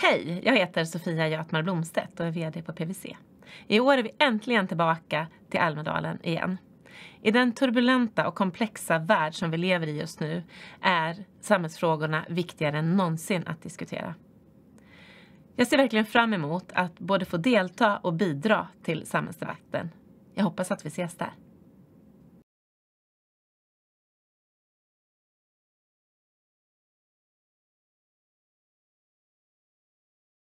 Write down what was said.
Hej, jag heter Sofia Götmar Blomstedt och är VD på PWC. I år är vi äntligen tillbaka till Almedalen igen. I den turbulenta och komplexa värld som vi lever i just nu är samhällsfrågorna viktigare än någonsin att diskutera. Jag ser verkligen fram emot att både få delta och bidra till samhällsdebatten. Jag hoppas att vi ses där.